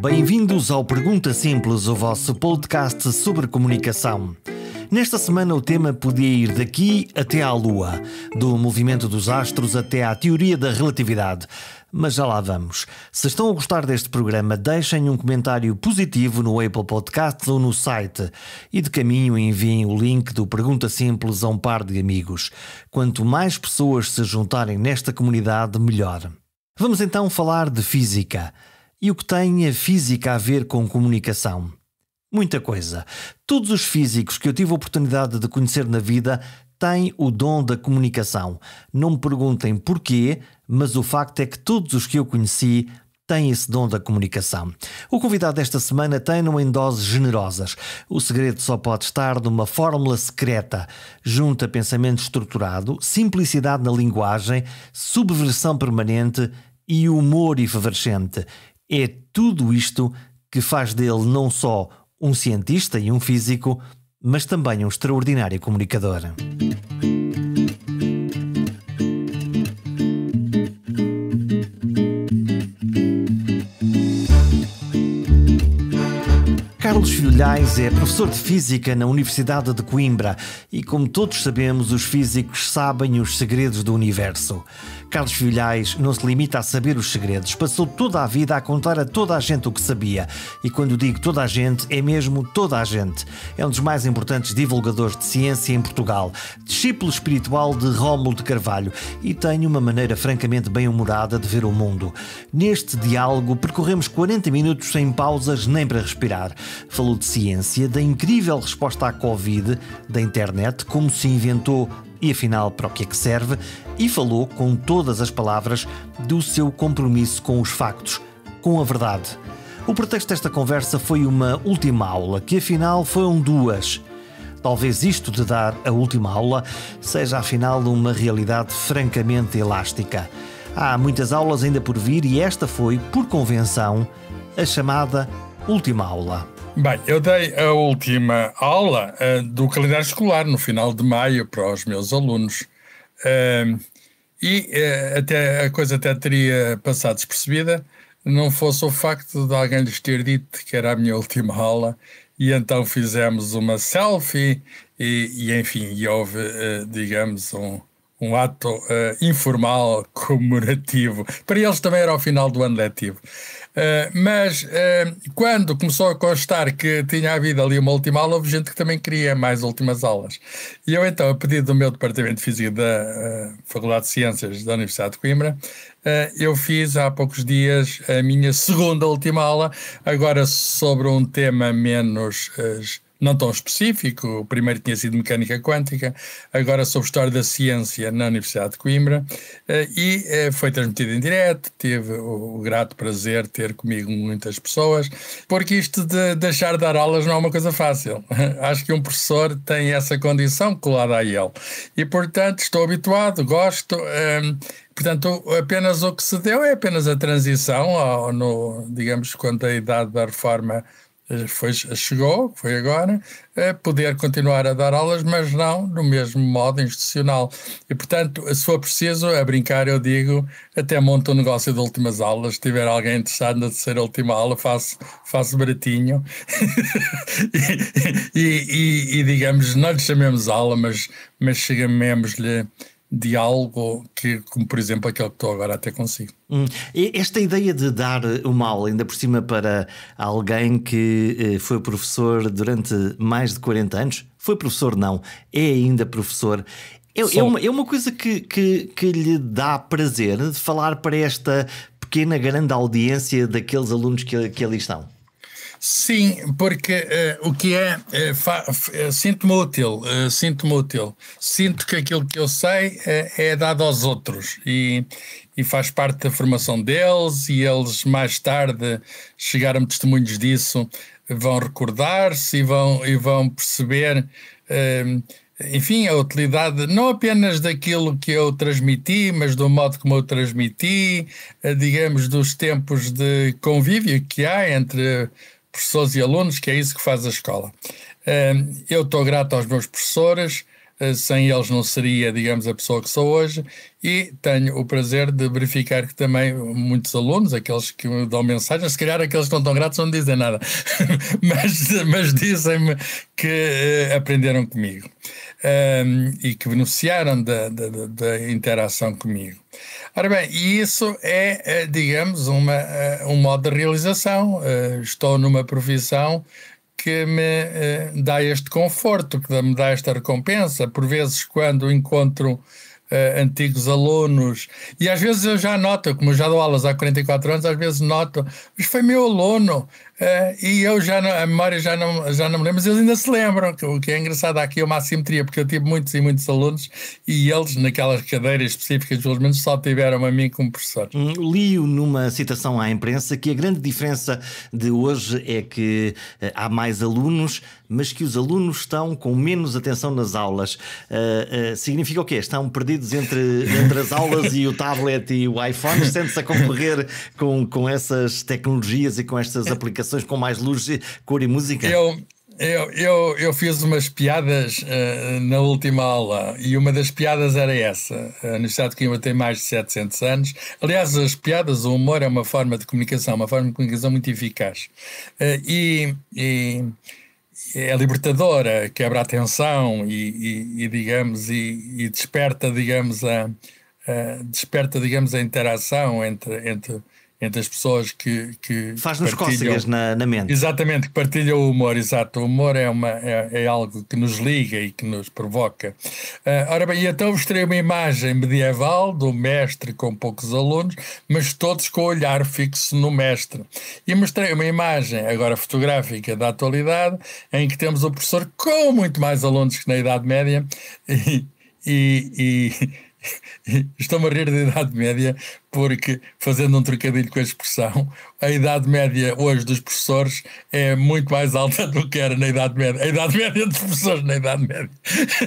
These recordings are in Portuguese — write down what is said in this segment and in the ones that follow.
Bem-vindos ao Pergunta Simples, o vosso podcast sobre comunicação. Nesta semana, o tema podia ir daqui até à Lua, do movimento dos astros até à teoria da relatividade. Mas já lá vamos. Se estão a gostar deste programa, deixem um comentário positivo no Apple Podcasts ou no site. E de caminho enviem o link do Pergunta Simples a um par de amigos. Quanto mais pessoas se juntarem nesta comunidade, melhor. Vamos então falar de física. E o que tem a física a ver com comunicação? Muita coisa. Todos os físicos que eu tive a oportunidade de conhecer na vida têm o dom da comunicação. Não me perguntem porquê, mas o facto é que todos os que eu conheci têm esse dom da comunicação. O convidado desta semana tem-no em doses generosas. O segredo só pode estar numa fórmula secreta. Junta pensamento estruturado, simplicidade na linguagem, subversão permanente e humor efervescente. É tudo isto que faz dele não só um cientista e um físico, mas também um extraordinário comunicador. Carlos Filhais é professor de física na Universidade de Coimbra e, como todos sabemos, os físicos sabem os segredos do universo. Carlos Filhais não se limita a saber os segredos, passou toda a vida a contar a toda a gente o que sabia. E quando digo toda a gente, é mesmo toda a gente. É um dos mais importantes divulgadores de ciência em Portugal, discípulo espiritual de Rómulo de Carvalho e tem uma maneira francamente bem-humorada de ver o mundo. Neste diálogo, percorremos 40 minutos sem pausas nem para respirar. Falou de ciência, da incrível resposta à Covid, da internet, como se inventou e afinal para o que é que serve, e falou com todas as palavras do seu compromisso com os factos, com a verdade. O pretexto desta conversa foi uma última aula, que afinal foram duas. Talvez isto de dar a última aula seja afinal uma realidade francamente elástica. Há muitas aulas ainda por vir e esta foi, por convenção, a chamada última aula. Bem, eu dei a última aula uh, do calendário escolar no final de maio para os meus alunos. Uh, e uh, até, a coisa até teria passado despercebida não fosse o facto de alguém lhes ter dito que era a minha última aula e então fizemos uma selfie e, e enfim, e houve, eh, digamos, um, um ato informal comemorativo. Para eles também era o final do ano letivo. Eh, mas uh, quando começou a constar que tinha havido ali uma última aula, houve gente que também queria mais últimas aulas. E eu, então, a pedido do meu Departamento de Física da uh, Faculdade de Ciências da Universidade de Coimbra, eu fiz há poucos dias a minha segunda última aula, agora sobre um tema menos não tão específico. O primeiro tinha sido mecânica quântica, agora sobre história da ciência na Universidade de Coimbra. Eh, e eh, foi transmitido em direto, teve o grato prazer de ter comigo muitas pessoas, porque isto de deixar de dar aulas não é uma coisa fácil. Acho que um professor tem essa condição colada a ele. E, portanto, estou habituado, gosto. Hum, Portanto, apenas o que se deu é apenas a transição, no, digamos, quando a idade da reforma eh, foi, chegou, foi agora, a poder continuar a dar aulas, mas não no mesmo modo institucional. E, portanto, se for preciso, a brincar, eu digo, até monto um negócio de últimas aulas. Se tiver alguém interessado na terceira última aula, faço, faço baratinho. e, e, e, digamos, não lhe chamemos aula, mas, mas chamemos-lhe diálogo que, como por exemplo aquele que estou agora até consigo. Hum. Esta ideia de dar uma aula, ainda por cima para alguém que eh, foi professor durante mais de 40 anos, foi professor não, é ainda professor, é, é, uma, é uma, coisa que, que, que lhe dá prazer de falar para esta pequena grande audiência daqueles alunos que, que ali estão? Sim, porque uh, o que é, uh, sinto-me útil, uh, sinto-me útil. Sinto que aquilo que eu sei é dado aos outros e, e faz parte da formação deles e eles mais tarde chegaram testemunhos disso, vão recordar-se e vão, e vão perceber enfim, a utilidade não apenas daquilo que eu transmiti, mas do modo como eu transmiti, digamos, dos tempos de convívio que há entre professores e alunos, que é isso que faz a escola. Eu estou grato aos meus professores, ah, sem eles não seria, digamos, a pessoa que sou hoje, e tenho o prazer de verificar que também muitos alunos, aqueles que me dão mensagens, se calhar aqueles que não estão gratos não dizem nada, mas, mas dizem-me que ah, aprenderam comigo um, ehm, e que beneficiaram da, da, da, interação comigo. Ora bem, e isso é, eh, digamos, uma, eh, um modo de realização. Eh, estou numa profissão que me dá este conforto, que me dá esta recompensa. Por vezes, quando encontro Uh, antigos alunos. E às vezes eu já noto, como já dou aulas há 44 anos, às vezes noto, mas foi meu aluno, Uh, e eu já não, a memória já não, já não me lembro, mas eles ainda se lembram, que, o que é engraçado aqui é uma assimetria, porque eu tive muitos e muitos alunos e eles, naquelas cadeiras específicas, pelo menos só tiveram a mim como professor. Hum, li numa citação à imprensa que a grande diferença de hoje é que eh, há mais alunos, mas que os alunos estão com menos atenção nas aulas. Uh, uh, significa o quê? Estão perdidos entre, entre as aulas e o tablet e o iPhone, sente-se a concorrer com, com essas tecnologias e com estas aplicações com mais luz, cor e música? Eu, eu, eu, eu fiz umas piadas uh, na última aula e uma das piadas era essa. A eh, Universidade de Coimbra tem mais de 700 anos. Aliás, as piadas, o humor é uma forma de comunicação, uma forma de comunicação muito eficaz. Uh, e, e é libertadora, quebra a tensão e, e, e digamos, e, e, desperta, digamos, a, a, desperta, digamos, a interação entre, entre, entre as pessoas que. que Faz-nos cócegas na, na, mente. Exatamente, que partilha o humor, exato. O humor é, uma, é, é algo que nos liga e que nos provoca. Uh, ora bem, e então mostrei uma imagem medieval do mestre com poucos alunos, mas todos com o olhar fixo no mestre. E mostrei uma imagem, agora fotográfica da atualidade, em que temos o professor com muito mais alunos que na Idade Média e, e, e Estou-me a rir da Idade Média porque, fazendo um trocadilho com a expressão, a idade média hoje dos professores é muito mais alta do que era na idade média. A idade média dos professores na idade média.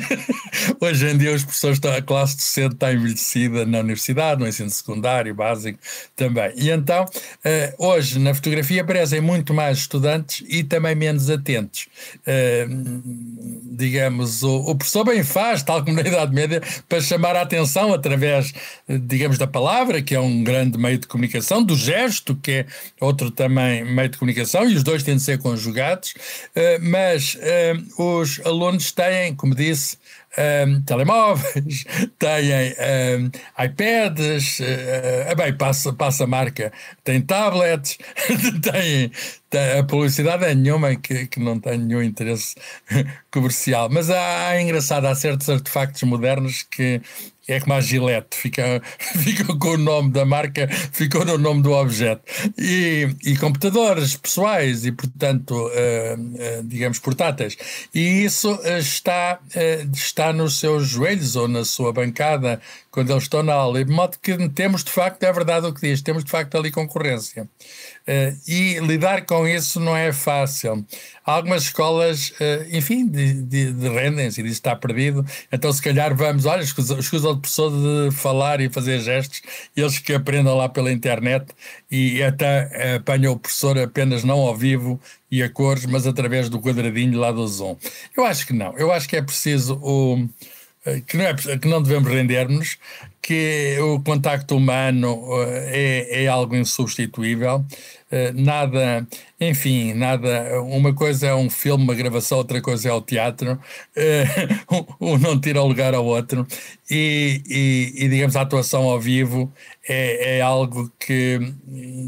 hoje em dia, os professores estão, a classe docente está envelhecida na universidade, no ensino secundário, básico também. E então, eh, hoje na fotografia aparecem muito mais estudantes e também menos atentos. Eh, digamos, o, professor bem faz, tal como na idade média, para chamar a atenção através, eh, digamos, da palavra, que é um grande meio de comunicação, do gesto, que é outro também meio de comunicação, e os dois têm de ser conjugados, eh, mas eh, os alunos têm, como disse, um, eh, telemóveis, têm um, iPads, uh, bem, passa, passa a marca, tem tablets, têm, a publicidade é nenhuma que, que não tem nenhum interesse comercial. Mas há, há engraçado, há certos artefactos modernos que, é como a Gillette, fica, fica com o nome da marca, ficou no nome do objeto. E, e computadores pessoais e, portanto, uh, uh, digamos, portáteis. E isso eh, está, uh, está nos seus joelhos ou na sua bancada quando eles estão na aula. de modo que temos, de facto, é verdade o que diz, temos, de facto, ali concorrência. Eh, e lidar com isso não é fácil. Algumas escolas, eh, enfim, de, de, de rendem-se e dizem está perdido, então se calhar vamos, olha, escusa, escusa o professor de falar e fazer gestos, eles que aprendam lá pela internet e até eh, apanham o professor apenas não ao vivo e a cores, mas através do quadradinho lá do Zoom. Eu acho que não, eu acho que é preciso o que não, é, que não devemos render-nos que o contacto humano eh, é, é algo insubstituível. Eh, nada, enfim, nada. Uma coisa é um filme, uma gravação, outra coisa é o teatro. Eh, um não tira lugar ao outro. E, e, e digamos, a atuação ao vivo é, é, algo que,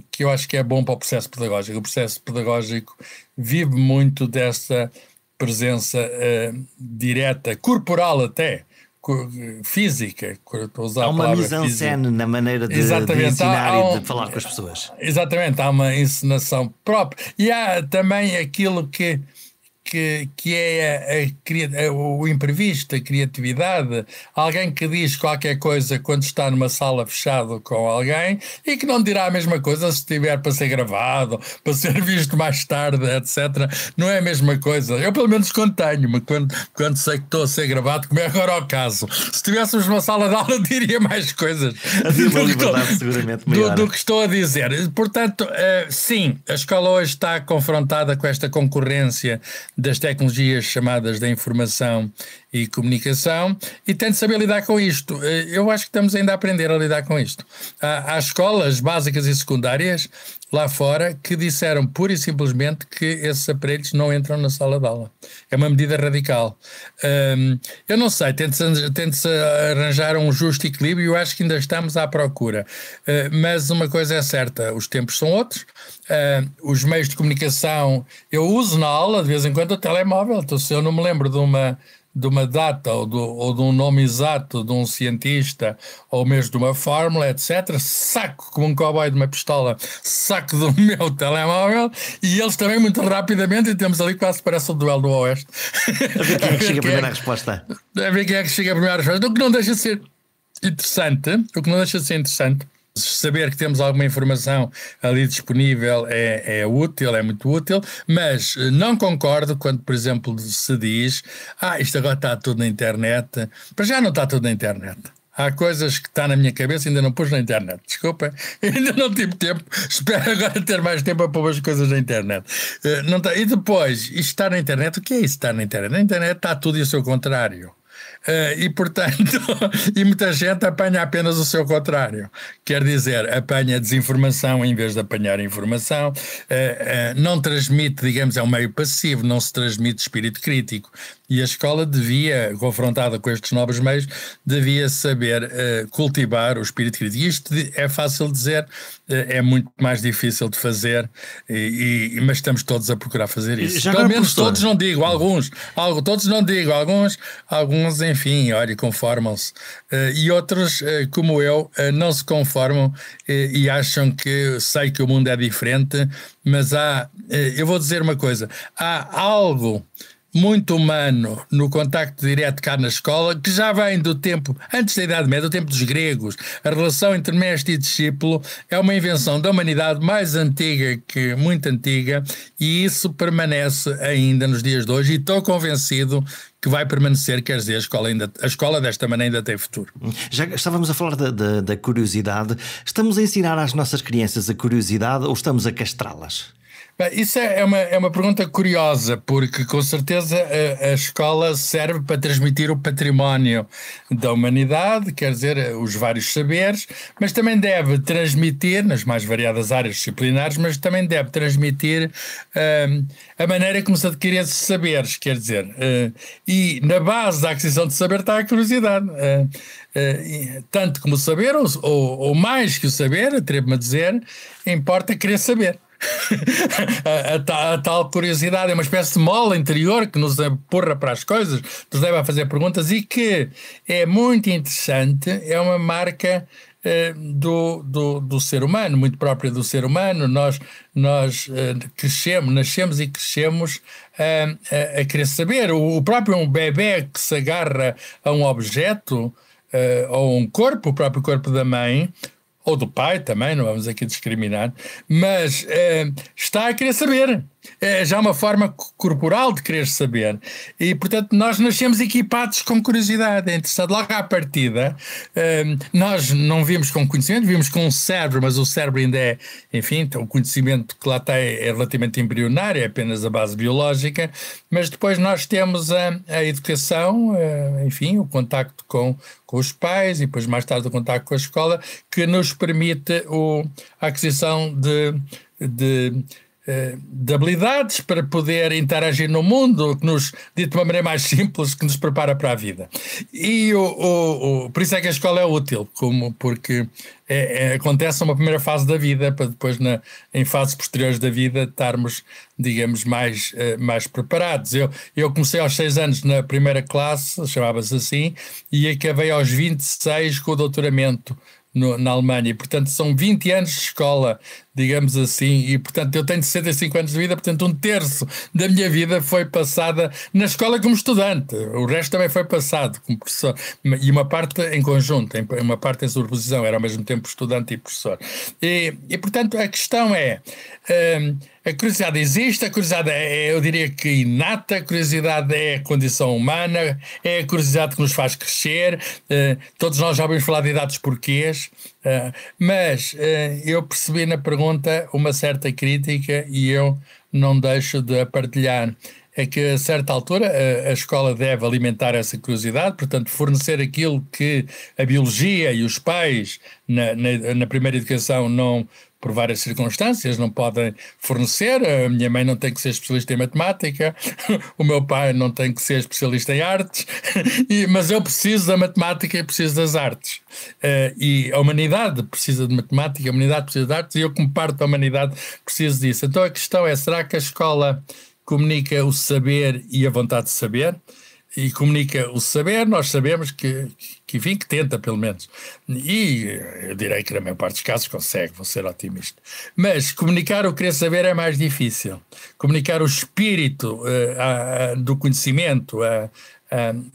que eu acho que é bom para o processo pedagógico. O processo pedagógico vive muito dessa presença direta, corporal até, física, quando estou a usar há uma mise en scène na maneira de, de ensinar há, há um, e de falar com as pessoas. Exatamente, há uma encenação própria. E há também aquilo que que, que é a, a, o imprevisto, a criatividade, alguém que diz qualquer coisa quando está numa sala fechada com alguém e que não dirá a mesma coisa se estiver para ser gravado, para ser visto mais tarde, etc. Não é a mesma coisa. Eu, pelo menos, contenho-me quando, quando sei que estou a ser gravado, como é agora o caso. Se estivéssemos numa sala de aula, diria mais coisas do que, estou, do, do que, estou, a dizer. Portanto, uh, sim, a escola hoje está confrontada com esta concorrência das tecnologias chamadas da informação e comunicação e tem de saber lidar com isto. Eh, eu acho que estamos ainda a aprender a lidar com isto. Há, há escolas básicas e secundárias lá fora que disseram pura e simplesmente que esses aparelhos não entram na sala de aula. É uma medida radical. Um, eu não sei, tenta-se arranjar um justo equilíbrio, eu acho que ainda estamos à procura. Uh, mas uma coisa é certa, os tempos são outros, uh, os meios de comunicação, eu uso na aula de vez em quando o telemóvel, então se eu não me lembro de uma de uma data ou, do, ou de um nome exato de um cientista ou mesmo de uma fórmula, etc., saco como um cowboy de uma pistola, saco do meu telemóvel e eles também muito rapidamente e temos ali quase parece o duelo do Oeste. A ver quem é que chega a é primeira resposta. A ver quem é que chega a primeira resposta. O que não deixa de ser interessante, o que não deixa de ser interessante saber que temos alguma informação ali disponível é, é, útil, é muito útil, mas eh, não concordo quando, por exemplo, se diz ah, isto agora está tudo na internet. Para já não está tudo na internet. Há coisas que está na minha cabeça ainda não pus na internet. Desculpa, ainda não tive tempo. Espero agora ter mais tempo para pôr as coisas na internet. Eh, não está. E depois, isto está na internet, o que é isso estar na internet? Na internet está tudo e o seu contrário. É, e, portanto, e muita gente apanha apenas o seu contrário. Quer dizer, apanha desinformação em vez de apanhar informação, é, é, não transmite, digamos, é um meio passivo, não se transmite espírito crítico, e a escola devia, confrontada com estes novos meios, devia saber uh, cultivar o espírito crítico. Isto é fácil de dizer, uh, é muito mais difícil de fazer, e, e, mas estamos todos a procurar fazer isso. Já Pelo menos todos não digo, alguns, algo, todos não digo, alguns, alguns, enfim, olha, conformam-se. Uh, e outros, como eu, não se conformam e acham que sei que o mundo é diferente, mas há, eu vou dizer uma coisa, há algo muito humano no contacto direto cá na escola, que já vem do tempo, antes da Idade Média, do tempo dos gregos. A relação entre mestre e discípulo é uma invenção da humanidade mais antiga que muito antiga e isso permanece ainda nos dias de hoje e estou convencido que vai permanecer, quer dizer, a escola, ainda, a escola desta maneira ainda tem futuro. Já estávamos a falar da, da, da curiosidade. Estamos a ensinar às nossas crianças a curiosidade ou estamos a castrá-las? Isso é, é uma, é uma pergunta curiosa, porque com certeza a, a, escola serve para transmitir o património da humanidade, quer dizer, os vários saberes, mas também deve transmitir, nas mais variadas áreas disciplinares, mas também deve transmitir uh, a maneira como se adquirem esses saberes, quer dizer, uh, e na base da aquisição de saber está a curiosidade. Uh, tanto como o saber, ou, ou mais que o saber, atrevo-me a dizer, importa querer saber. a, a, tal, a, tal curiosidade é uma espécie de mola interior que nos empurra para as coisas, nos leva a fazer perguntas e que é muito interessante, é uma marca eh, do, do, do, ser humano, muito própria do ser humano. Nós, nós eh, crescemos, nascemos e crescemos eh, a, a, querer saber. O, o, próprio um bebê que se agarra a um objeto uh, ou um corpo, o próprio corpo da mãe, ou do pai também, não vamos aqui discriminar, mas uh, está a querer saber é já uma forma corporal de querer saber. E, portanto, nós nascemos equipados com curiosidade, é interessante. Logo à partida, hum, nós não vimos com conhecimento, vimos com o cérebro, mas o cérebro ainda é, enfim, então, o conhecimento que lá está é, é, relativamente embrionário, é apenas a base biológica, mas depois nós temos a, a educação, eh, enfim, o contacto com, com os pais e depois mais tarde o contacto com a escola, que nos permite o, a aquisição de, de eh, de habilidades para poder interagir no mundo, que nos, dito de uma maneira mais simples, que nos prepara para a vida. E o, o, o por isso é que a escola é útil, como porque é, é, acontece uma primeira fase da vida, para depois, na, em fases posteriores da vida, estarmos, digamos, mais, mais preparados. Eu, eu comecei aos seis anos na primeira classe, chamava-se assim, e acabei aos 26 com o doutoramento no, na Alemanha. Portanto, são 20 anos de escola, digamos assim, e portanto eu tenho 65 anos de vida, portanto um terço da minha vida foi passada na escola como estudante, o resto também foi passado como professor, e uma parte em conjunto, uma parte em sobreposição, era ao mesmo tempo estudante e professor. E, e portanto a questão é, hum, a curiosidade existe, a curiosidade é, é, eu diria que inata, a curiosidade é a condição humana, é a curiosidade que nos faz crescer, eh, todos nós já ouvimos falar de idades porquês, eh, mas eh, eu percebi na pergunta pergunta, uma certa crítica e eu não deixo de a partilhar é que a certa altura a, a, escola deve alimentar essa curiosidade, portanto, fornecer aquilo que a biologia e os pais na, na, na primeira educação não por várias circunstâncias, não podem fornecer. A minha mãe não tem que ser especialista em matemática, o meu pai não tem que ser especialista em artes, e, mas eu preciso da matemática e preciso das artes. Uh, e a humanidade precisa de matemática, a humanidade precisa de artes, e eu, como parte da humanidade, preciso disso. Então a questão é: será que a escola comunica o saber e a vontade de saber, e comunica o saber, nós sabemos que, que enfim, que tenta, pelo menos. E eh, eu direi que na maior parte dos casos consegue, vou ser otimista. Mas comunicar o querer saber é mais difícil. Comunicar o espírito uh, do conhecimento, a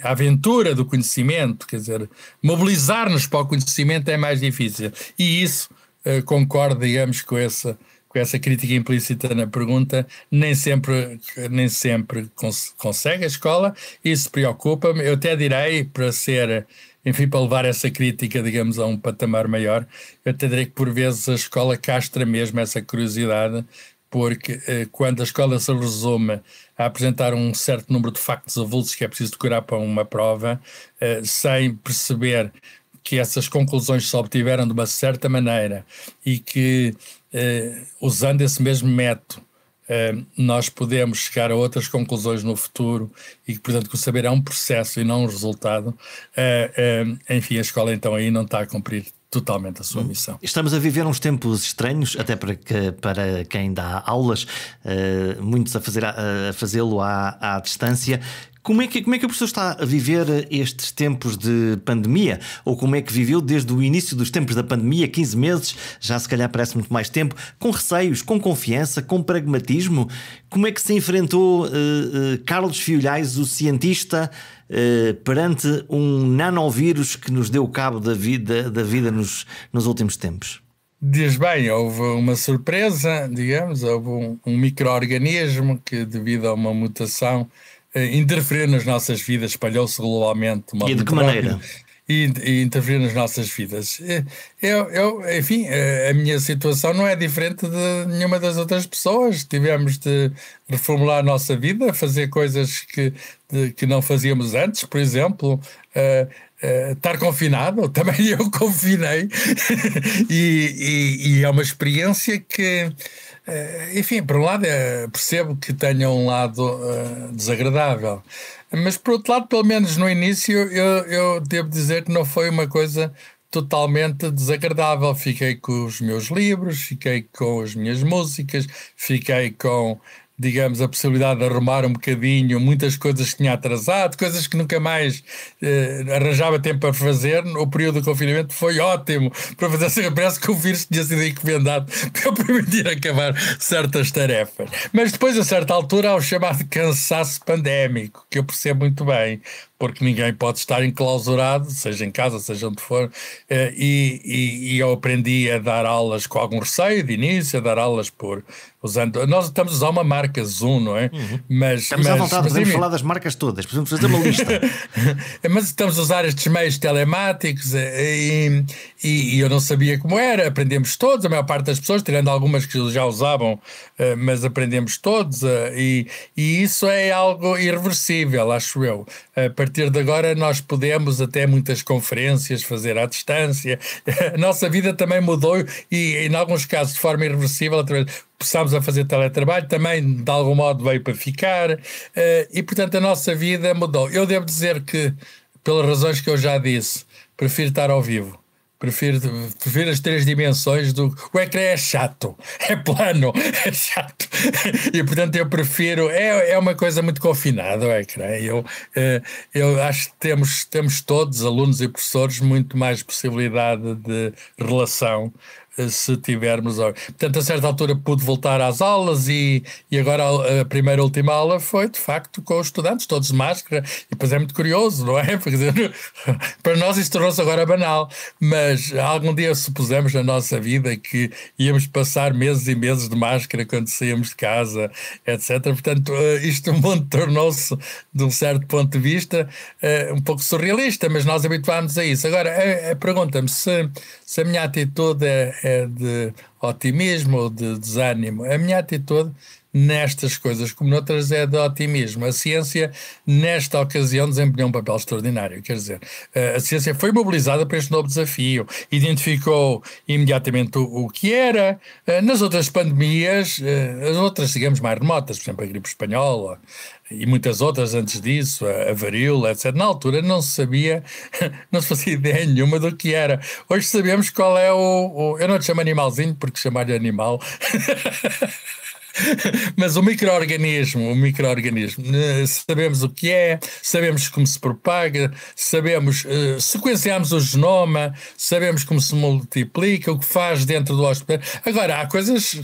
aventura do conhecimento, quer dizer, mobilizar-nos para o conhecimento é mais difícil. E isso eh, concorda, digamos, com essa com essa crítica implícita na pergunta, nem sempre, nem sempre cons consegue a escola, isso preocupa-me. Eu até direi, para ser, enfim, para levar essa crítica, digamos, a um patamar maior, eu até direi que por vezes a escola castra mesmo essa curiosidade, porque eh, quando a escola se resume a apresentar um certo número de factos avulsos que é preciso decorar para uma prova, eh, sem perceber que essas conclusões se obtiveram de uma certa maneira e que eh, usando esse mesmo método, eh, nós podemos chegar a outras conclusões no futuro e, portanto, que o saber é um processo e não um resultado. Eh, eh enfim, a escola então aí não está a cumprir totalmente a sua hum. missão. Estamos a viver uns tempos estranhos, até para, que, para quem dá aulas, uh, muitos a, fazer, a fazê-lo à, à distância. Como é, que, como é que a pessoa está a viver estes tempos de pandemia? Ou como é que viveu desde o início dos tempos da pandemia, 15 meses, já se calhar parece muito mais tempo, com receios, com confiança, com pragmatismo? Como é que se enfrentou uh, uh, Carlos Fiolhais, o cientista, eh, perante um nanovírus que nos deu cabo da vida, da vida nos, nos últimos tempos? Diz bem, houve uma surpresa, digamos, houve um, um microorganismo que, devido a uma mutação, eh, interferiu nas nossas vidas, espalhou-se globalmente. e de que maneira? e, e intervir nas nossas vidas. Eu, é, eu, é, é enfim, a minha situação não é diferente de nenhuma das outras pessoas. Tivemos de reformular a nossa vida, fazer coisas que, de, que não fazíamos antes, por exemplo, uh, Uh, estar confinado, também eu confinei, e, e, e, é uma experiência que eh, enfim, por um lado é, percebo que tenha um lado uh, desagradável, mas por outro lado, pelo menos no início, eu, eu devo dizer que não foi uma coisa totalmente desagradável. Fiquei com os meus livros, fiquei com as minhas músicas, fiquei com digamos, a possibilidade de arrumar um bocadinho muitas coisas que tinha atrasado, coisas que nunca mais eh, arranjava tempo para fazer. O período do confinamento foi ótimo para fazer assim. Parece que o vírus tinha sido encomendado para permitir acabar certas tarefas. Mas depois, a certa altura, há o chamado cansaço pandémico, que eu percebo muito bem porque ninguém pode estar enclausurado, seja em casa, seja onde for. Eh, e, e, e, eu aprendi a dar aulas com algum receio de início, a dar aulas por usando. Nós estamos a usar uma marca Zoom, não é? Uhum. Mas, estamos mas, à vontade, mas, podemos falar das marcas todas, podemos fazer uma lista. mas estamos a usar estes meios telemáticos eh, e, e, eu não sabia como era. Aprendemos todos, a maior parte das pessoas, tirando algumas que já usavam, eh, mas aprendemos todos. E, e isso é algo irreversível, acho eu partir de agora nós podemos até muitas conferências fazer à distância. A nossa vida também mudou e, em alguns casos, de forma irreversível, através começámos a fazer teletrabalho, também de algum modo veio para ficar, eh, e portanto a nossa vida mudou. Eu devo dizer que, pelas razões que eu já disse, prefiro estar ao vivo. Prefiro ver as três dimensões do. O ecrã é chato, é plano, é chato. E portanto eu prefiro. É, é uma coisa muito confinada o ecrã. Eu, eh, eu acho que temos, temos todos, alunos e professores, muito mais possibilidade de relação se tivermos. Portanto, a certa altura pude voltar às aulas e, e agora a primeira última aula foi, de facto, com os estudantes, todos de máscara, e depois é muito curioso, não é? Porque, para nós isto tornou-se agora banal, mas algum dia supusemos na nossa vida que íamos passar meses e meses de máscara quando saíamos de casa, etc. Portanto, eh, isto o mundo tornou-se, de um certo ponto de vista, eh, um pouco surrealista, mas nós habituámos a isso. Agora, pergunta-me se, se a minha atitude é é de otimismo ou de desânimo. A minha atitude nestas coisas, como noutras, é de otimismo. A ciência, nesta ocasião, desempenhou um papel extraordinário. Quer dizer, eh, a ciência foi mobilizada para este novo desafio, identificou imediatamente o, o que era. Eh, nas outras pandemias, eh, as outras, digamos, mais remotas, por exemplo, a gripe espanhola, e muitas outras antes disso, a, varíola, etc. Na altura não se sabia, não se fazia ideia nenhuma do que era. Hoje sabemos qual é o. o eu não te chamo animalzinho, porque chamar-lhe animal Mas o microorganismo, o microorganismo, eh, sabemos o que é, sabemos como se propaga, sabemos, uh, sequenciamos o genoma, sabemos como se multiplica, o que faz dentro do hospital. Agora, há coisas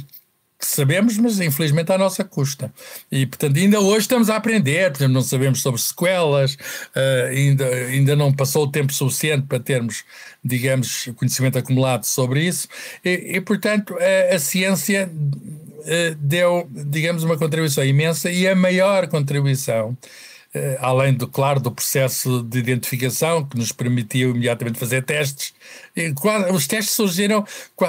que sabemos, mas infelizmente à nossa custa. E, portanto, ainda hoje estamos a aprender, por exemplo, não sabemos sobre sequelas, uh, ainda, ainda não passou o tempo suficiente para termos, digamos, conhecimento acumulado sobre isso, e, e portanto, a, a ciência eh, deu, digamos, uma contribuição imensa e a maior contribuição, eh, além, do, claro, do processo de identificação, que nos permitiu imediatamente fazer testes. Os testes surgiram,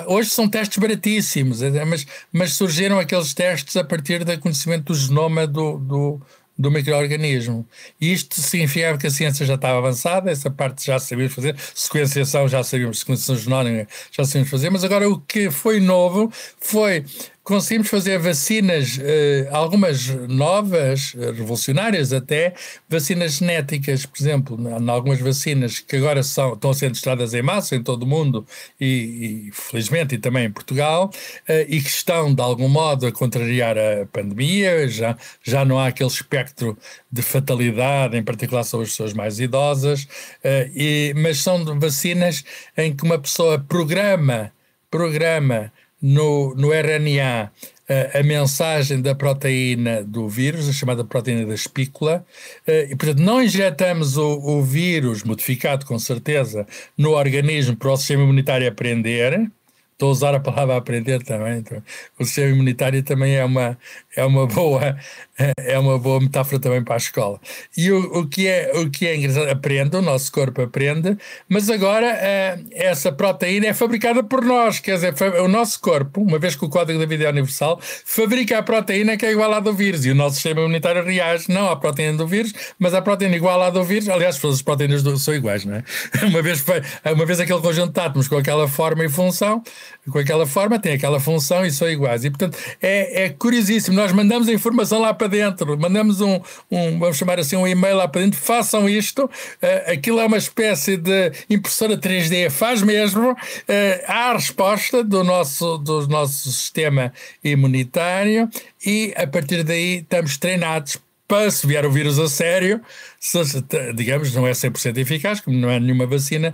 hoje são testes baratíssimos, eh, mas, mas surgiram aqueles testes a partir do conhecimento do genoma do, do, do microorganismo. Isto significava que a ciência já estava avançada, essa parte já sabíamos fazer, sequenciação já sabíamos, sequenciação genómica já sabíamos fazer, mas agora o que foi novo foi conseguimos fazer vacinas, eh, algumas novas, eh, revolucionárias até, vacinas genéticas, por exemplo, em algumas vacinas que agora são, estão sendo testadas em massa em todo o mundo e, e, felizmente, e também em Portugal, eh, e que estão, de algum modo, a contrariar a pandemia, já, já não há aquele espectro de fatalidade, em particular sobre as pessoas mais idosas, e, mas são vacinas em que uma pessoa programa, programa no, no RNA a, eh, a mensagem da proteína do vírus, a chamada proteína da espícula, eh, e portanto não injetamos o, o vírus, modificado com certeza, no organismo para o sistema imunitário aprender, Estou a usar a palavra aprender também. Então, o sistema imunitário também é uma, é uma boa, é uma boa metáfora também para a escola. E o, o, que, é, o que é engraçado, aprende, o nosso corpo aprende, mas agora eh, essa proteína é fabricada por nós, quer dizer, o nosso corpo, uma vez que o código da vida é universal, fabrica a proteína que é igual à do vírus e o nosso sistema imunitário reage não à proteína do vírus, mas à proteína igual à do vírus. Aliás, todas as proteínas do, são iguais, não é? Uma vez, uma vez aquele conjunto de átomos com aquela forma e função, com aquela forma, tem aquela função e são iguais. E, portanto, é, é curiosíssimo. Nós mandamos a informação lá para dentro, mandamos um, um vamos chamar assim, um e-mail lá para dentro, façam isto. Uh, aquilo é uma espécie de impressora 3D, faz mesmo. Uh, há a resposta do nosso, do nosso sistema imunitário e, a partir daí, estamos treinados para se vier o vírus a sério, se, digamos, não é 100% eficaz, como não é nenhuma vacina.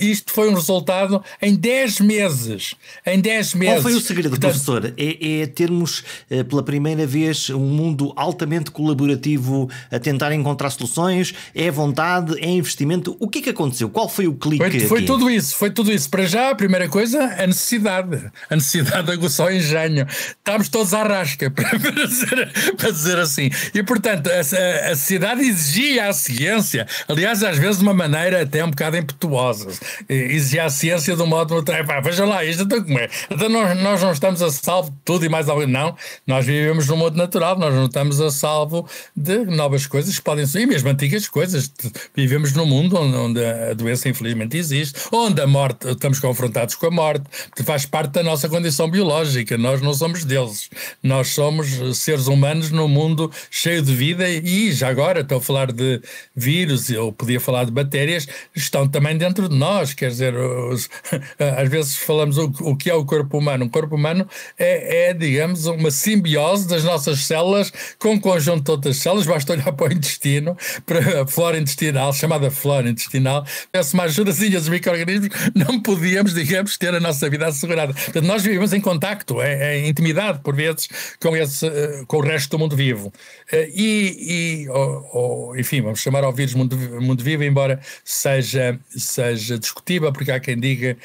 Isto foi um resultado em 10 meses. Em 10 meses. Qual foi o segredo, Portanto, professor? É, é, termos eh, pela primeira vez um mundo altamente colaborativo a tentar encontrar soluções? É vontade? É investimento? O que é que aconteceu? Qual foi o clique? Foi, foi tudo isso. Foi tudo isso. Para já, a primeira coisa, a necessidade. A necessidade aguçou o engenho. Estamos todos à rasca, para dizer, para dizer assim. E, Portanto, a, a, sociedade exigia à ciência, aliás, às vezes de uma maneira até um bocado impetuosa, exigia à ciência de um modo muito. Pá, veja lá isto, está é como é? Então nós, nós não estamos a salvo de tudo e mais algo. Não, nós vivemos num mundo natural, nós não estamos a salvo de novas coisas que podem ser, e mesmo antigas coisas. Vivemos num mundo onde, onde a doença infelizmente existe, onde a morte, estamos confrontados com a morte, que faz parte da nossa condição biológica. Nós não somos deuses, nós somos seres humanos num mundo cheio de de vida e, já agora, estou a falar de vírus, eu podia falar de bactérias, estão também dentro de nós. Quer dizer, os, eh, às vezes falamos o, o, que é o corpo humano. O corpo humano é, é, digamos, uma simbiose das nossas células com um conjunto de outras células. Basta olhar para o intestino, para a flora intestinal, chamada flora intestinal. Peço mais ajudazinhas dos micro-organismos, não podíamos, digamos, ter a nossa vida assegurada. Portanto, nós vivemos em contacto, em, é, em é intimidade, por vezes, com, esse, eh, com o resto do mundo vivo. Eh, e, e ou, ou, enfim, vamos chamar ao vírus mundo, mundo vivo, embora seja, seja discutível, porque há quem diga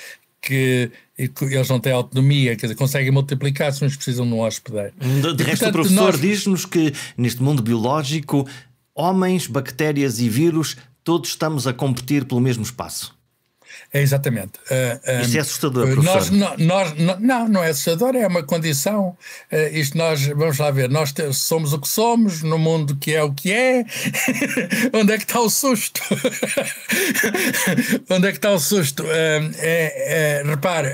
que, que eles não têm autonomia, quer dizer, conseguem multiplicar-se, mas precisam de um hospedeiro. De, de e, resto, portanto, o professor nós... diz-nos que neste mundo biológico, homens, bactérias e vírus, todos estamos a competir pelo mesmo espaço. É, exatamente. Uh, ah, um, ah, Isso é assustador, ah, professor. Nós, nós, não, não é assustador, é uma condição. Uh, isto nós, vamos lá ver, nós somos o que somos, no mundo que é o que é. Onde é que está o susto? Onde é que está o susto? Uh, é, é, repare,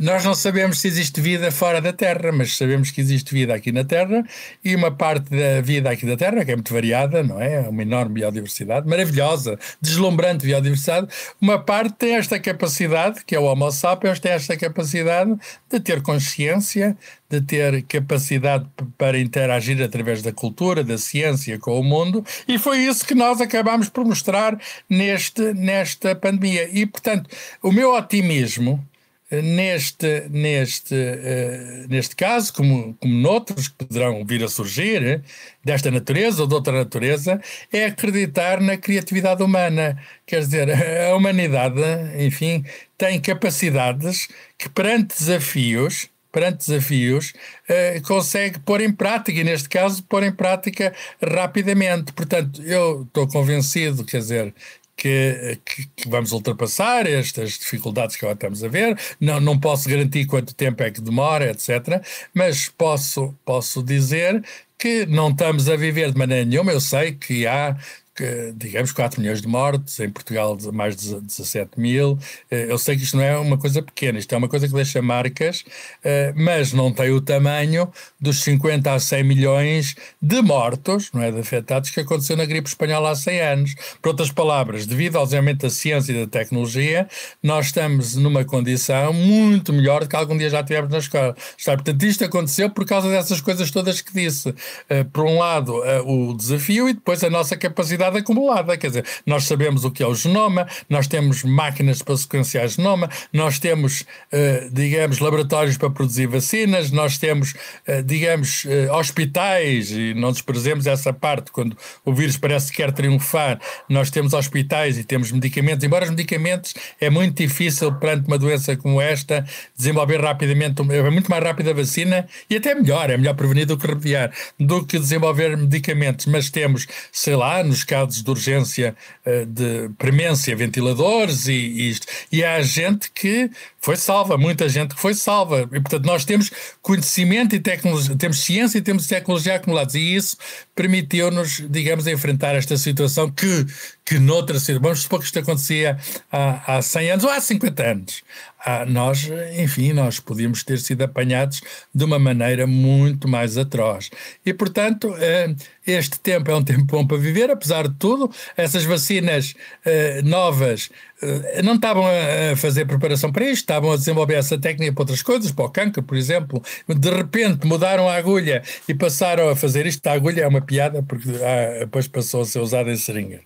nós não sabemos se existe vida fora da Terra, mas sabemos que existe vida aqui na Terra e uma parte da vida aqui da Terra, que é muito variada, não é? é uma enorme biodiversidade, maravilhosa, deslumbrante biodiversidade. Uma parte tem esta capacidade, que é o Homo sapiens, tem esta capacidade de ter consciência, de ter capacidade para interagir através da cultura, da ciência com o mundo, e foi isso que nós acabámos por mostrar neste, nesta pandemia. E, portanto, o meu otimismo neste, neste, uh, neste caso, como, como noutros que poderão vir a surgir, eh, desta natureza ou de outra natureza, é acreditar na criatividade humana. Quer dizer, a humanidade, enfim, tem capacidades que perante desafios perante desafios, uh, consegue pôr em prática, e neste caso, pôr em prática rapidamente. Portanto, eu estou convencido, quer dizer, que, que, que, vamos ultrapassar estas dificuldades que agora estamos a ver. Não, não posso garantir quanto tempo é que demora, etc. Mas posso, posso dizer que não estamos a viver de maneira nenhuma. Eu sei que há que, digamos, 4 milhões de mortes, em Portugal mais de 17 mil. Eh, eu sei que isto não é uma coisa pequena, isto é uma coisa que deixa marcas, eh, mas não tem o tamanho dos 50 a 100 milhões de mortos, não é, de afetados, que aconteceu na gripe espanhola há 100 anos. Por outras palavras, devido ao desenvolvimento da ciência e da tecnologia, nós estamos numa condição muito melhor do que algum dia já tivemos na escola. Portanto, isto aconteceu por causa dessas coisas todas que disse. Eh, por um lado, o desafio e depois a nossa capacidade acumulada. É? Quer dizer, nós sabemos o que é o genoma, nós temos máquinas para sequenciar genoma, nós temos, eh, digamos, laboratórios para produzir vacinas, nós temos, eh, digamos, eh, hospitais, e não desprezemos essa parte, quando o vírus parece que quer triunfar, nós temos hospitais e temos medicamentos, embora os medicamentos é muito difícil perante uma doença como esta desenvolver rapidamente, é muito mais rápida a vacina e até melhor, é melhor prevenir do que remediar, do que desenvolver medicamentos, mas temos, sei lá, nos casos de urgência eh, de premência, ventiladores e, isto. E há gente que foi salva, muita gente que foi salva. E, portanto, nós temos conhecimento e tecnologia, temos ciência e temos tecnologia acumulados. E isso permitiu-nos, digamos, enfrentar esta situação que, que noutra situação, vamos supor que isto acontecia há, há 100 anos ou há 50 anos. Ah, nós, enfim, nós podíamos ter sido apanhados de uma maneira muito mais atroz. E, portanto, eh, este tempo é um tempo bom para viver, apesar de tudo. Essas vacinas eh, novas eh, não estavam a fazer preparação para isto, estavam a desenvolver essa técnica para outras coisas, para o cancro, por exemplo. De repente mudaram a agulha e passaram a fazer isto. A agulha é uma piada, porque ah, depois passou a ser usada em seringas.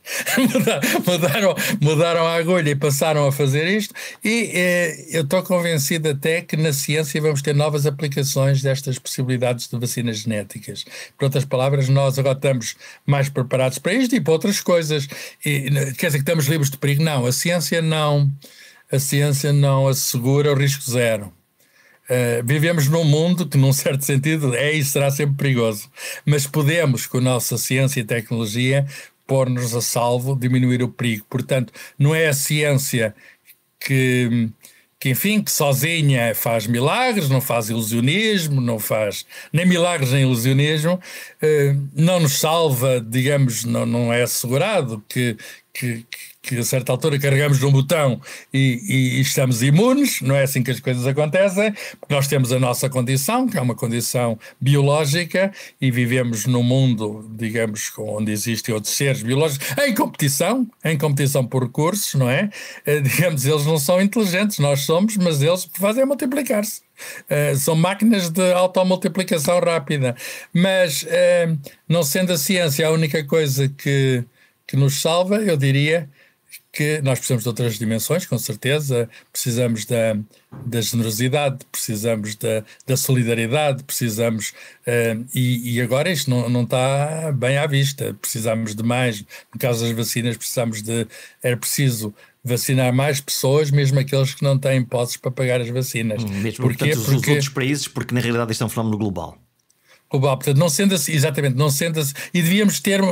mudaram, mudaram a agulha e passaram a fazer isto. E eh, eu estou convencido até que na ciência vamos ter novas aplicações destas possibilidades de vacinas genéticas. Por outras palavras, nós agora estamos mais preparados para isto e para outras coisas. E, quer dizer que estamos livres de perigo? Não, a ciência ciência não, a ciência não assegura o risco zero. Uh, vivemos num mundo que, num certo sentido, é e será sempre perigoso, mas podemos, com a nossa ciência e tecnologia, pôr-nos a salvo, diminuir o perigo. Portanto, não é a ciência que, que enfim, que sozinha faz milagres, não faz ilusionismo, não faz nem milagres nem ilusionismo, eh, não nos salva, digamos, não, não é assegurado que, que, que a certa altura carregamos num botão e, e, estamos imunes, não é assim que as coisas acontecem, porque nós temos a nossa condição, que é uma condição biológica, e vivemos num mundo, digamos, onde existem outros seres biológicos, em competição, em competição por recursos, não é? Eh, digamos, eles não são inteligentes, nós somos, mas eles fazem multiplicar-se. Uh, são máquinas de automultiplicação rápida. Mas, uh, não sendo a ciência a única coisa que, que nos salva, eu diria que nós precisamos de outras dimensões, com certeza, precisamos da, da generosidade, precisamos da, da solidariedade, precisamos, uh, e, e, agora isto não, não está bem à vista, precisamos de mais, no caso das vacinas, precisamos de, era preciso vacinar mais pessoas, mesmo aqueles que não têm posses para pagar as vacinas. Uhum, mesmo, Porquê? portanto, os, porque... os outros países, porque na realidade isto é um fenómeno global. Portanto, não senta-se, exatamente, não senta-se, e devíamos ter, uh,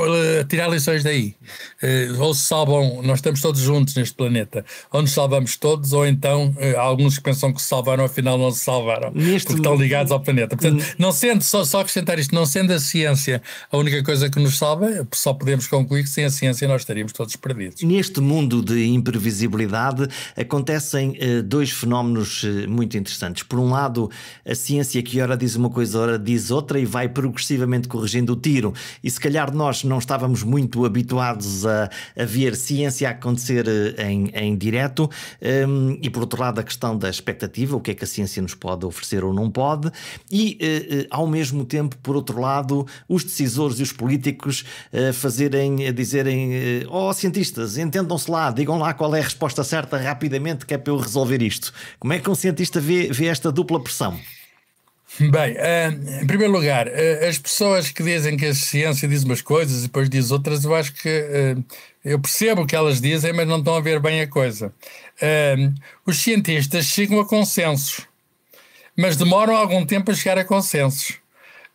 tirar lições daí. Uh, ou se salvam, nós estamos todos juntos neste planeta, ou nos salvamos todos, ou então uh, alguns que pensam que se salvaram, afinal não se salvaram, neste porque estão ligados ao planeta. Portanto, hum. não sendo, só, só acrescentar isto, não sendo a ciência a única coisa que nos salva, só podemos concluir que sem a ciência nós estaríamos todos perdidos. Neste mundo de imprevisibilidade acontecem dois fenómenos muito interessantes. Por um lado, a ciência que ora diz uma coisa, ora diz outra, e vai progressivamente corrigindo o tiro. E se calhar nós não estávamos muito habituados a, a ver ciência acontecer eh, em, em direto, um, e por outro lado, a questão da expectativa, o que é que a ciência nos pode oferecer ou não pode, e uh, ao mesmo tempo, por outro lado, os decisores e os políticos uh, fazerem, dizerem, oh cientistas, entendam-se lá, digam lá qual é a resposta certa rapidamente, que é para eu resolver isto. Como é que um cientista vê, vê esta dupla pressão? Bem, eh, em primeiro lugar, eh, as pessoas que dizem que a ciência diz umas coisas e depois diz outras, eu acho que eh, eu percebo o que elas dizem, mas não estão a ver bem a coisa. Os cientistas chegam a consensos, mas demoram algum tempo a chegar a consensos.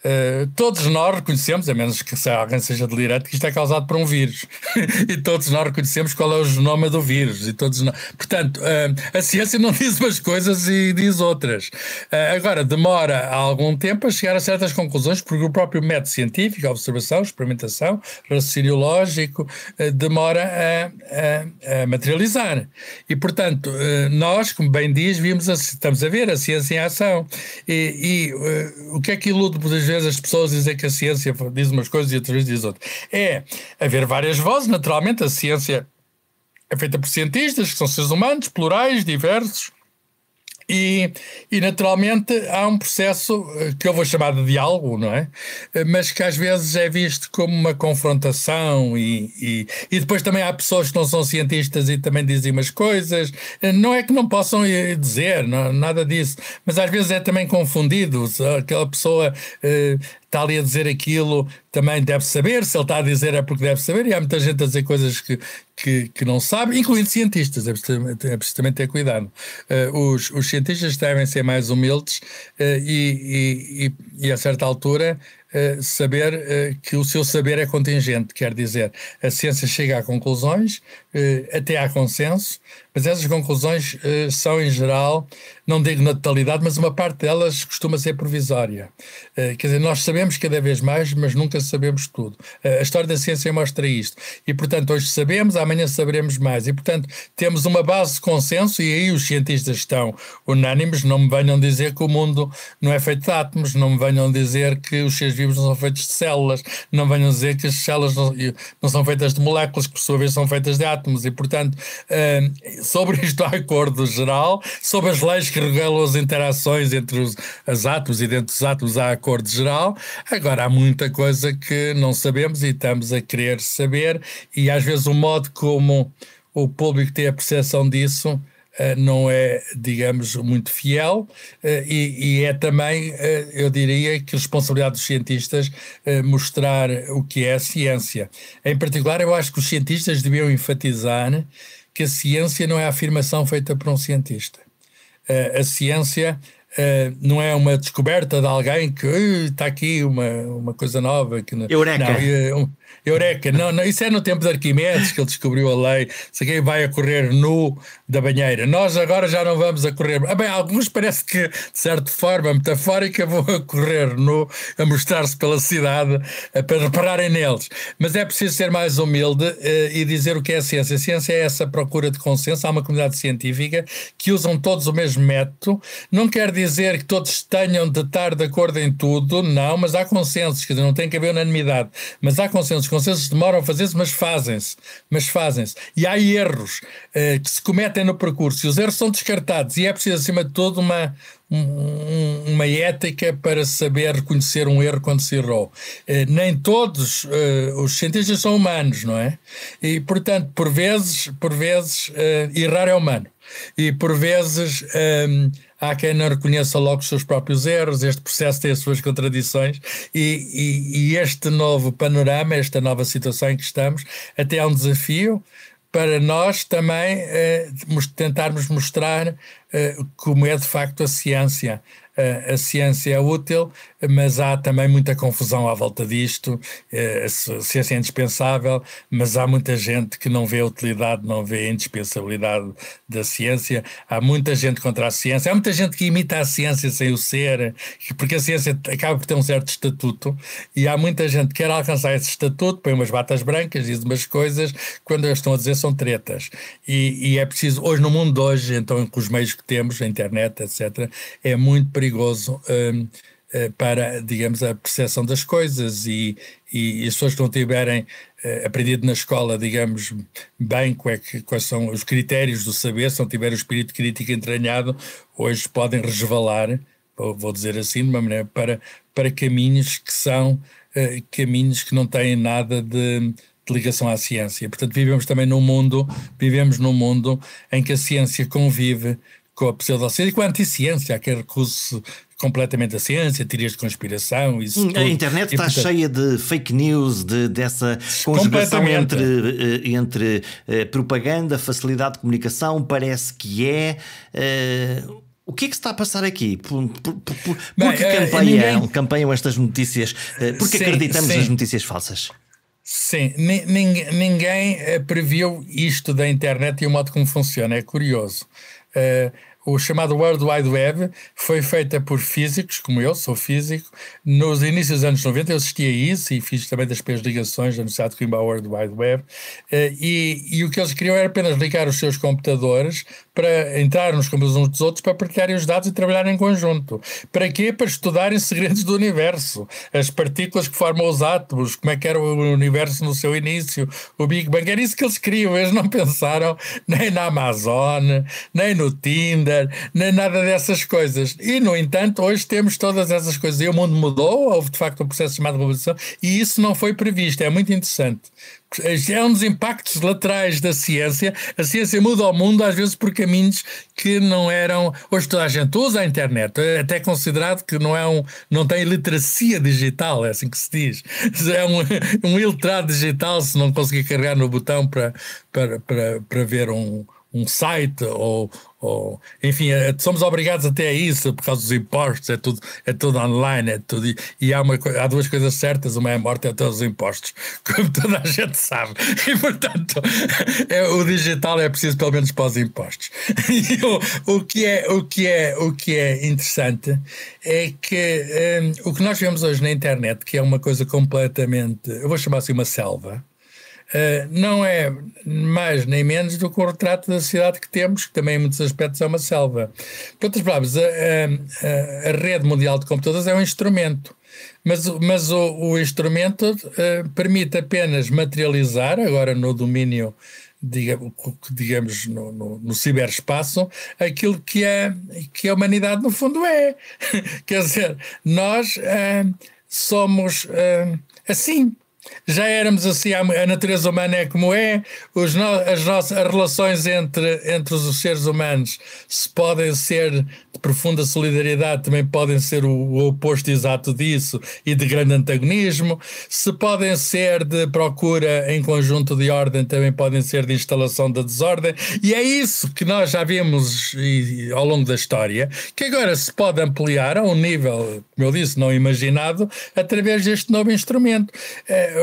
Eh, todos nós reconhecemos, a menos que se alguém seja delirante, que isto é causado por um vírus. e todos nós reconhecemos qual é o genoma do vírus. E todos nós... Portanto, uh, a ciência não diz umas coisas e diz outras. Uh, agora, demora algum tempo a chegar a certas conclusões, porque o próprio método científico, a observação, experimentação, raciocínio lógico, demora a, a, a, materializar. E, portanto, nós, como bem diz, vimos a, estamos a ver a ciência em ação. E, e o que é que ilude, por vezes as pessoas dizem que a ciência diz umas coisas e outras vezes diz outras. É haver várias vozes, naturalmente, a ciência é feita por cientistas, que são seres humanos, plurais, diversos, e, e naturalmente há um processo eh, que eu vou chamar de diálogo, não é? Eh, mas que às vezes é visto como uma confrontação e, e, e depois também há pessoas que não são cientistas e também dizem umas coisas. Eh, não é que não possam dizer, não, nada disso, mas às vezes é também confundido. Aquela pessoa eh, está ali a dizer aquilo, também deve saber, se ele está a dizer é porque deve saber, e há muita gente a dizer coisas que, que, que não sabe, incluindo cientistas, é preciso, também ter cuidado. Uh, os, os cientistas devem ser mais humildes uh, e, e, e, e, a certa altura, eh, saber uh, que o seu saber é contingente, quer dizer, a ciência chega a conclusões, uh, até há consenso, mas essas conclusões são, em geral, não digo na totalidade, mas uma parte delas costuma ser provisória. quer dizer, nós sabemos cada vez mais, mas nunca sabemos tudo. a história da ciência mostra isto. E, portanto, hoje sabemos, amanhã saberemos mais. E, portanto, temos uma base de consenso, e aí os cientistas estão unânimes, não me venham dizer que o mundo não é feito de átomos, não me venham dizer que os seres vivos não são feitos de células. Não venham dizer que as células não, não são feitas de moléculas, que por sua vez são feitas de átomos. E, portanto, uh, sobre isto há acordo geral, sobre as leis que regulam as interações entre os as átomos e dentro dos átomos há acordo geral. Agora, há muita coisa que não sabemos e estamos a querer saber, e às vezes o modo como o público tem a percepção disso eh, não é, digamos, muito fiel eh, e, e é também, eh, eu diria, que responsabilidade dos cientistas mostrar o que é a ciência. Em particular, eu acho que os cientistas deviam enfatizar que a ciência não é a afirmação feita por um cientista. A ciência Uh, não é uma descoberta de alguém que está aqui uma, uma coisa nova. Que não, Eureka! Não, é Eureka, não, não, isso é no tempo de Arquimedes que ele descobriu a lei. Se quem vai a correr nu da banheira. Nós agora já não vamos a correr. Ah, bem, alguns parece que, de certa forma metafórica, vão a correr nu, a mostrar-se pela cidade, a, eh, para repararem neles. Mas é preciso ser mais humilde uh, e dizer o que é a ciência. A ciência é essa procura de consenso. Há uma comunidade científica que usam todos o mesmo método. Não quer dizer que todos tenham de estar de acordo em tudo, não, mas há consensos, quer dizer, não tem que haver unanimidade. Mas há consensos os consensos demoram a fazer-se, mas fazem-se. Mas fazem-se. E há erros eh, que se cometem no percurso e os erros são descartados. E é preciso, acima de tudo, uma, um, uma ética para saber reconhecer um erro quando se errou. Eh, nem todos eh, os cientistas são humanos, não é? E, portanto, por vezes, por vezes errar é humano. E por vezes há quem não reconheça logo os seus próprios erros, este processo tem as suas contradições e, e, e este novo panorama, esta nova situação em que estamos, até é um desafio para nós também eh, tentarmos mostrar eh, como é de facto a ciência a, ciência é útil, mas há também muita confusão à volta disto. Eh, a ciência é indispensável, mas há muita gente que não vê a utilidade, não vê a indispensabilidade da ciência. Há muita gente contra a ciência, há muita gente que imita a ciência sem o ser, porque a ciência acaba por ter um certo estatuto, e há muita gente que quer alcançar esse estatuto, põe umas batas brancas, diz umas coisas, quando eles estão a dizer são tretas. E, e é preciso, hoje no mundo de hoje, então com os meios que temos, a internet, etc., é muito perigoso perigoso um, eh, para, digamos, a percepção das coisas e, e, e as pessoas que não tiverem uh, aprendido na escola, digamos, bem é quais, quais são os critérios do saber, se não tiverem o espírito crítico entranhado, hoje podem resvalar, vou dizer assim, de uma maneira, para, para caminhos que são uh, caminhos que não têm nada de, de ligação à ciência. Portanto, vivemos também num mundo, vivemos num mundo em que a ciência convive com a pseudociência e com a anticiência, aquele recurso completamente a ciência, teorias de conspiração, isso hum, A tudo. internet e, está portanto, cheia de fake news, de, dessa conjugação entre, eh, entre eh, propaganda, facilidade de comunicação, parece que é. Eh, o que é que se está a passar aqui? Por, por, por, por Bem, que campanham, ninguém... campanham estas notícias? Porque acreditamos sim. nas notícias falsas? Sim, ninguém, ninguém eh, previu isto da internet e o modo como funciona, é curioso. Uh, o chamado World Wide Web foi feita por físicos, como eu, sou físico. Nos inícios dos anos 90 eu assisti a isso e fiz também das primeiras ligações da Universidade de Coimbra ao World Wide Web. Eh, e, e, o que eles queriam era apenas ligar os seus computadores para entrarmos nos campos uns dos outros, para partilharem os dados e trabalharem em conjunto. Para quê? Para estudarem segredos do universo, as partículas que formam os átomos, como é que era o universo no seu início, o Big Bang. Era isso que eles queriam, eles não pensaram nem na Amazon, nem no Tinder, nem nada dessas coisas. E, no entanto, hoje temos todas essas coisas. E o mundo mudou, houve de facto um processo chamado revolução, e isso não foi previsto. É muito interessante é um dos impactos laterais da ciência. A ciência muda o mundo, às vezes, por caminhos que não eram. Hoje toda a gente usa a internet, é até considerado que não, é um, não tem literacia digital, é assim que se diz. É um, um iletrado digital se não conseguir carregar no botão para, para, para, para ver um, um site ou, ou enfim, eh, somos obrigados até a isso por causa dos impostos, é tudo, é tudo online, é tudo. E há, uma, há duas coisas certas: uma é a morte e outra é os impostos, como toda a gente sabe. E portanto, é, o digital é preciso pelo menos para os impostos. E o, o, que, é, o, que, é, o que é interessante é que um, eh, o que nós vemos hoje na internet, que é uma coisa completamente, eu vou chamar assim uma selva eh, não é mais nem menos do que o retrato da cidade que temos, que também em muitos aspectos é uma selva. Por outras palavras, a, a, a rede mundial de computadores é um instrumento. Mas, mas o, o instrumento uh, permite apenas materializar, agora no domínio digamos, no, no, no, ciberespaço, aquilo que a, que a humanidade no fundo é. Quer dizer, nós eh, somos assim já éramos assim, a natureza humana é como é, os no, as, nossas, as relações entre, entre os seres humanos se podem ser de profunda solidariedade, também podem ser o, o oposto exato disso e de grande antagonismo, se podem ser de procura em conjunto de ordem, também podem ser de instalação da desordem, e é isso que nós já vimos e, ao longo da história, que agora se pode ampliar a um nível, como eu disse, não imaginado, através deste novo instrumento. É,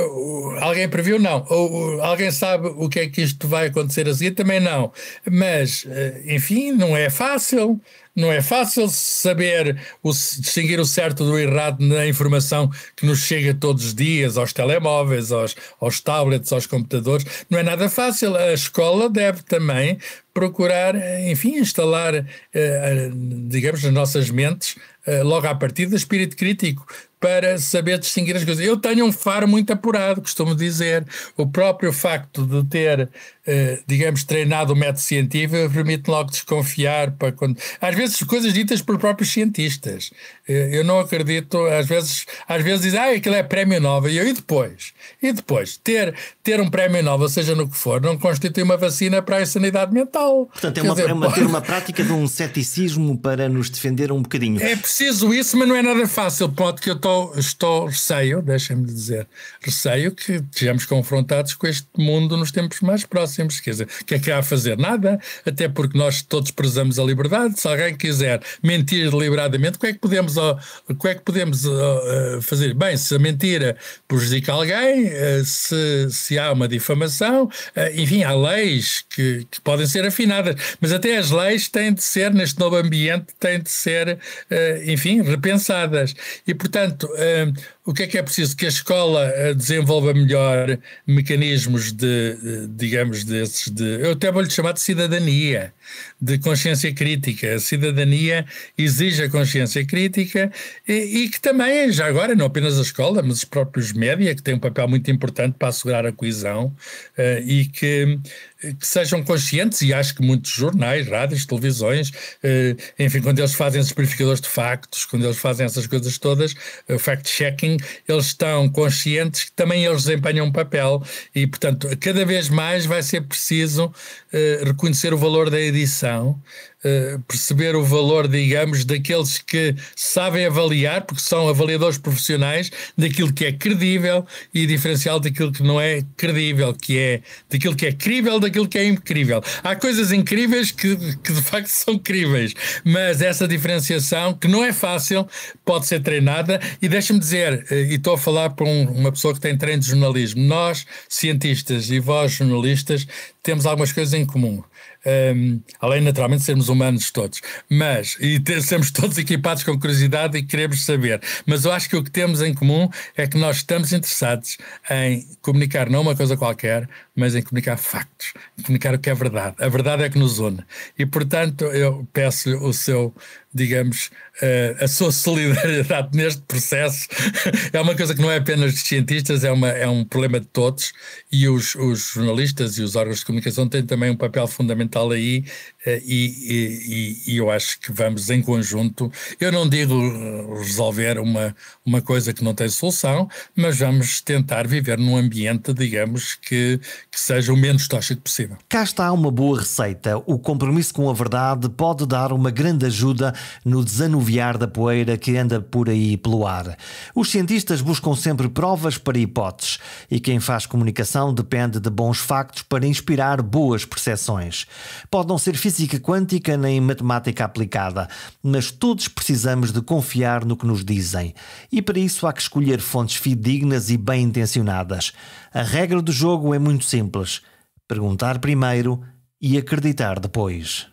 alguém previu? Não. Ou, alguém sabe o que é que isto vai acontecer a seguir? Também não. Mas, eh, enfim, não é fácil. Não é fácil saber o, distinguir o certo do errado na informação que nos chega todos os dias, aos telemóveis, aos, aos tablets, aos computadores. Não é nada fácil. A escola deve também procurar, eh, enfim, instalar, eh, digamos, nas nossas mentes, logo à partida, espírito crítico para saber distinguir as coisas. Eu tenho um faro muito apurado, costumo dizer. O próprio facto de ter, eh, digamos, treinado o método científico permite logo desconfiar para quando... Às vezes coisas ditas por próprios cientistas. Eh, eu não acredito, às vezes, às vezes dizem, ah, aquilo é prémio Nobel. E, eu, e depois? E depois? Ter, ter um prémio Nobel, seja no que for, não constitui uma vacina para a insanidade mental. Portanto, é uma, dizer, é uma, ter uma prática de um ceticismo para nos defender um bocadinho. É preciso isso, mas não é nada fácil. Pode que eu estou estou, receio, deixem-me dizer, receio que sejamos confrontados com este mundo nos tempos mais próximos. Quer dizer, o que é que há a fazer? Nada, até porque nós todos prezamos a liberdade. Se alguém quiser mentir deliberadamente, como é que podemos, como é que podemos eh, fazer? Bem, se a mentira prejudica alguém, eh, se, se há uma difamação, eh, enfim, há leis que, que podem ser afinadas, mas até as leis têm de ser, neste novo ambiente, têm de ser, enfim, repensadas. E, portanto, Portanto, eh, o que é que é preciso? Que a escola eh, desenvolva melhor mecanismos de, digamos, desses de. Eu até vou-lhe chamar de cidadania, de consciência crítica. A cidadania exige a consciência crítica e, e, que também, já agora, não apenas a escola, mas os próprios média, que têm um papel muito importante para assegurar a coesão eh, e que que sejam conscientes, e acho que muitos jornais, rádios, televisões, eh, enfim, quando eles fazem esses verificadores de factos, quando eles fazem essas coisas todas, o fact-checking eles estão conscientes que também eles desempenham um papel e, portanto, cada vez mais vai ser preciso uh, reconhecer o valor da edição eh, perceber o valor, digamos, daqueles que sabem avaliar, porque são avaliadores profissionais, daquilo que é credível e diferencial daquilo que não é credível, que é daquilo que é crível, daquilo que é incrível. Há coisas incríveis que, que de facto são críveis, mas essa diferenciação, que não é fácil, pode ser treinada. E deixa-me dizer, eh, e estou a falar para um, uma pessoa que tem treino de jornalismo, nós, cientistas e vós, jornalistas, temos algumas coisas em comum um, além naturalmente de sermos humanos todos, mas e ter, sermos todos equipados com curiosidade e queremos saber. Mas eu acho que o que temos em comum é que nós estamos interessados em comunicar não uma coisa qualquer, mas em comunicar factos, em comunicar o que é verdade. A verdade é que nos une. E, portanto, eu peço-lhe o seu, digamos, eh, a sua solidariedade neste processo. é uma coisa que não é apenas dos cientistas, é, uma, é um problema de todos. E os, os jornalistas e os órgãos de comunicação têm também um papel fundamental aí. Eh, e, e, e eu acho que vamos em conjunto. Eu não digo resolver uma, uma coisa que não tem solução, mas vamos tentar viver num ambiente, digamos, que, que seja o menos tóxico possível. Cá está uma boa receita. O compromisso com a verdade pode dar uma grande ajuda no desanuviar da poeira que anda por aí pelo ar. Os cientistas buscam sempre provas para hipóteses e quem faz comunicação depende de bons factos para inspirar boas percepções. Pode não ser física quântica nem matemática aplicada, mas todos precisamos de confiar no que nos dizem. E para isso há que escolher fontes fidedignas e bem intencionadas. A regra do jogo é muito simples: perguntar primeiro e acreditar depois.